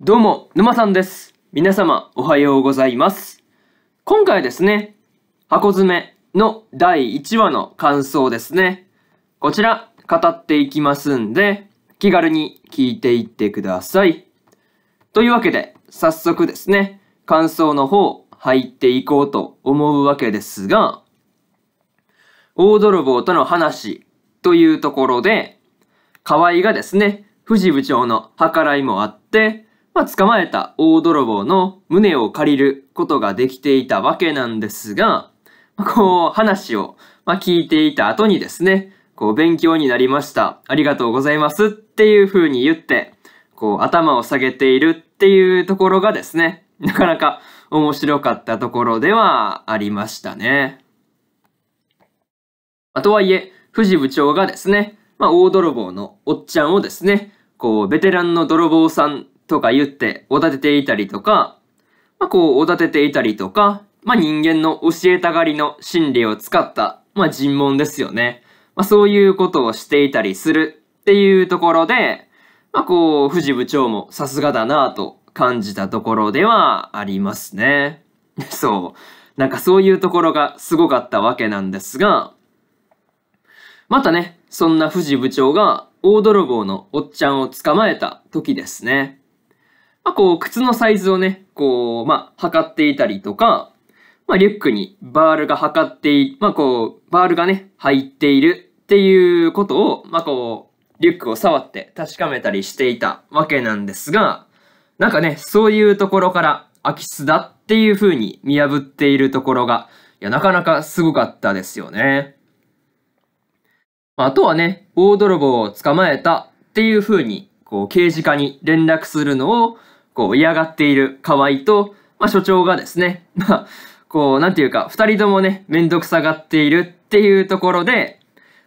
どうも、沼さんです。皆様、おはようございます。今回ですね、箱詰めの第1話の感想ですね。こちら、語っていきますんで、気軽に聞いていってください。というわけで、早速ですね、感想の方、入っていこうと思うわけですが、大泥棒との話というところで、河合がですね、富士部長の計らいもあって、まあ、捕まえた大泥棒の胸を借りることができていたわけなんですが、こう、話を、ま聞いていた後にですね、こう、勉強になりました。ありがとうございますっていう風に言って、こう、頭を下げているっていうところがですね、なかなか面白かったところではありましたね。あ、とはいえ、藤部長がですね、まあ、大泥棒のおっちゃんをですね、こう、ベテランの泥棒さんとか言っておだてていたりとか、まあ、こうおだてていたりとか、まあ、人間の教えたがりの心理を使った、まあ、尋問ですよね。まあ、そういうことをしていたりするっていうところで、まあ、こう、藤部長もさすがだなと感じたところではありますね。そう。なんかそういうところがすごかったわけなんですが、またね、そんな藤部長が大泥棒のおっちゃんを捕まえた時ですね。まあ、こう、靴のサイズをね、こう、まあ、測っていたりとか、まあ、リュックにバールが測ってい、まあ、こう、バールがね、入っているっていうことを、まあ、こう、リュックを触って確かめたりしていたわけなんですが、なんかね、そういうところから空き巣だっていうふうに見破っているところが、いや、なかなかすごかったですよね。あとはね、大泥棒を捕まえたっていうふうに、こう、刑事課に連絡するのを、こう、嫌がっている河合と、まあ、所長がですね、まあ、こう、なんていうか、二人ともね、めんどくさがっているっていうところで、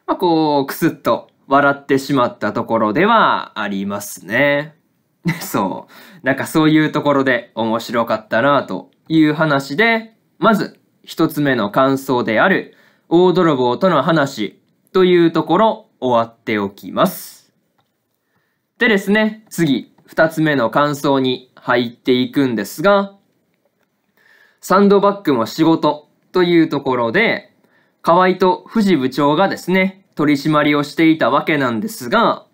まあ、こう、くすっと笑ってしまったところではありますね。そう。なんかそういうところで面白かったなという話で、まず一つ目の感想である、大泥棒との話というところ終わっておきます。でですね、次、2つ目の感想に入っていくんですが、サンドバッグも仕事というところで、河合と藤部長がですね、取り締まりをしていたわけなんですが、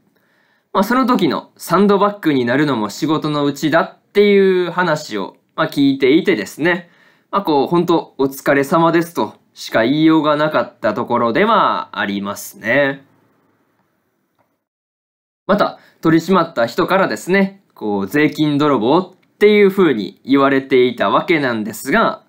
まあ、その時のサンドバッグになるのも仕事のうちだっていう話を、まあ、聞いていてですね、まあ、こう、本当お疲れ様ですとしか言いようがなかったところではありますね。また、取り締まった人からですね、こう、税金泥棒っていう風に言われていたわけなんですが、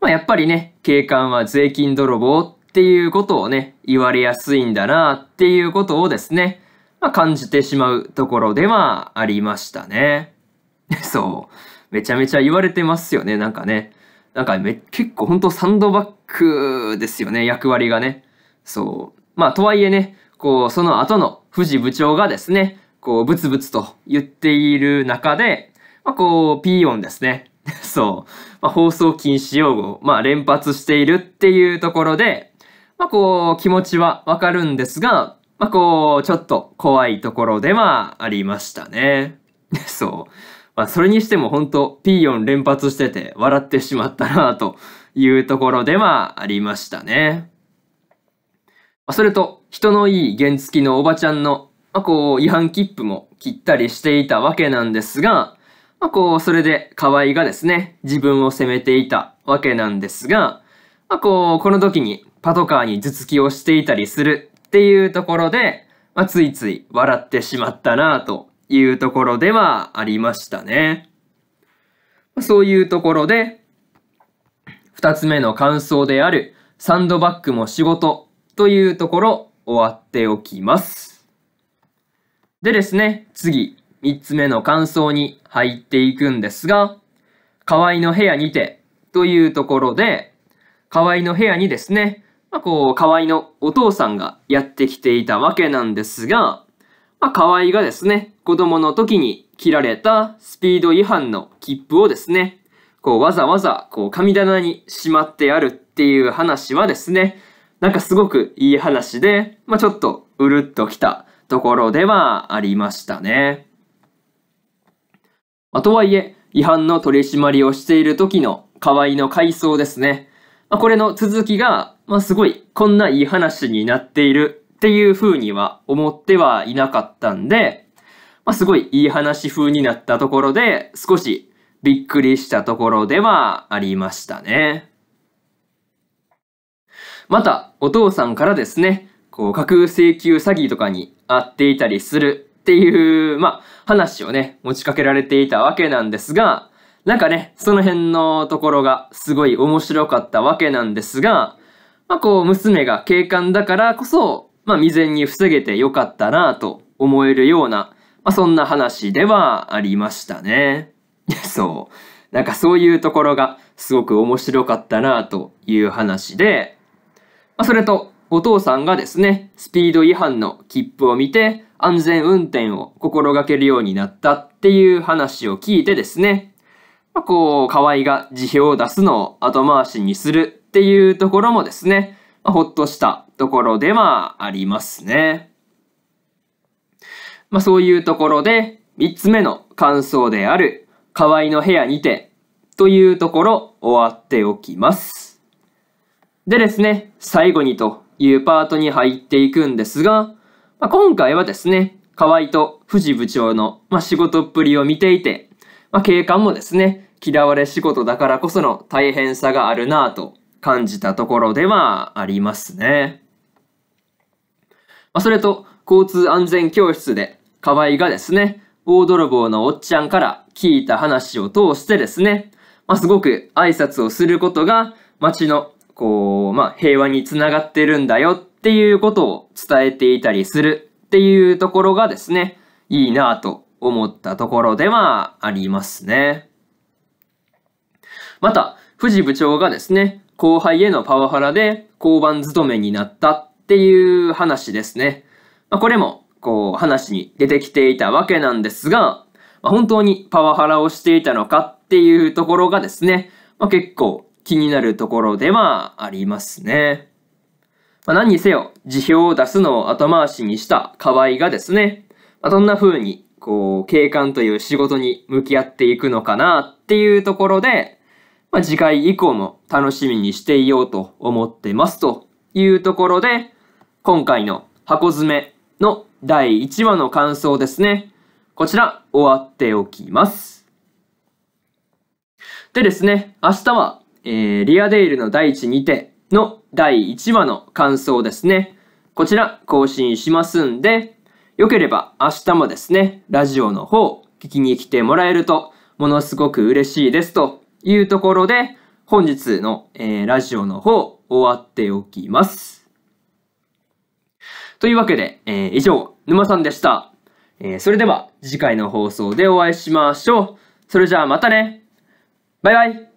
まあ、やっぱりね、警官は税金泥棒っていうことをね、言われやすいんだなっていうことをですね、まあ、感じてしまうところではありましたね。そう。めちゃめちゃ言われてますよね、なんかね。なんかめ、結構ほんとサンドバッグですよね、役割がね。そう。まあ、とはいえね、こう、その後の藤部長がですね、こう、ブツブツと言っている中で、まあ、こう、ピー音ですね。そう。まあ、放送禁止用語まあ、連発しているっていうところで、まあ、こう、気持ちはわかるんですが、まあ、こう、ちょっと怖いところではありましたね。そう。まあ、それにしても本当ピーヨン連発してて笑ってしまったなというところではありましたね。それと、人のいい原付きのおばちゃんの、まあ、こう、違反切符も切ったりしていたわけなんですが、まあ、こう、それで河合がですね、自分を責めていたわけなんですが、まあ、こう、この時にパトカーに頭突きをしていたりするっていうところで、まあ、ついつい笑ってしまったなというところではありましたね。そういうところで、二つ目の感想である、サンドバッグも仕事というところ終わっておきます。でですね、次、3つ目の感想に入っていくんですが、河合の部屋にてというところで、河合の部屋にですね、まあ、こう、河合のお父さんがやってきていたわけなんですが、まあ、河合がですね、子供の時に切られたスピード違反の切符をですね、こう、わざわざ、こう、神棚にしまってあるっていう話はですね、なんかすごくいい話で、まあ、ちょっとうるっときたところではありましたね。まあ、とはいえ、違反の取り締まりをしている時の河合の回想ですね。まあ、これの続きが、まあ、すごいこんないい話になっているっていう風には思ってはいなかったんで、まあ、すごいいい話風になったところで少しびっくりしたところではありましたね。また、お父さんからですね、こう、架空請求詐欺とかに会っていたりするっていう、まあ、話をね、持ちかけられていたわけなんですが、なんかね、その辺のところがすごい面白かったわけなんですが、まあこう、娘が警官だからこそ、まあ未然に防げてよかったなと思えるような、まあそんな話ではありましたね。そう。なんかそういうところがすごく面白かったなという話で、まあ、それと、お父さんがですね、スピード違反の切符を見て、安全運転を心がけるようになったっていう話を聞いてですね、まあ、こう、河合が辞表を出すのを後回しにするっていうところもですね、まあ、ほっとしたところではありますね。まあ、そういうところで、3つ目の感想である、河合の部屋にてというところ終わっておきます。でですね、最後にというパートに入っていくんですが、まあ、今回はですね、河合と藤部長の、まあ、仕事っぷりを見ていて、まあ、警官もですね、嫌われ仕事だからこその大変さがあるなぁと感じたところではありますね。まあ、それと、交通安全教室で河合がですね、大泥棒のおっちゃんから聞いた話を通してですね、まあ、すごく挨拶をすることが街のこう、まあ、平和につながってるんだよっていうことを伝えていたりするっていうところがですね、いいなと思ったところではありますね。また、藤部長がですね、後輩へのパワハラで交番勤めになったっていう話ですね。まあ、これも、こう、話に出てきていたわけなんですが、まあ、本当にパワハラをしていたのかっていうところがですね、まあ、結構気になるところではありますね。まあ、何にせよ、辞表を出すのを後回しにした河合がですね、まあ、どんな風に、こう、警官という仕事に向き合っていくのかなっていうところで、まあ、次回以降も楽しみにしていようと思ってますというところで、今回の箱詰めの第1話の感想ですね。こちら、終わっておきます。でですね、明日はえー、リアデイルの大地にての第1話の感想ですね。こちら更新しますんで、よければ明日もですね、ラジオの方聞きに来てもらえるとものすごく嬉しいですというところで、本日の、えー、ラジオの方終わっておきます。というわけで、えー、以上、沼さんでした。えー、それでは次回の放送でお会いしましょう。それじゃあまたね。バイバイ。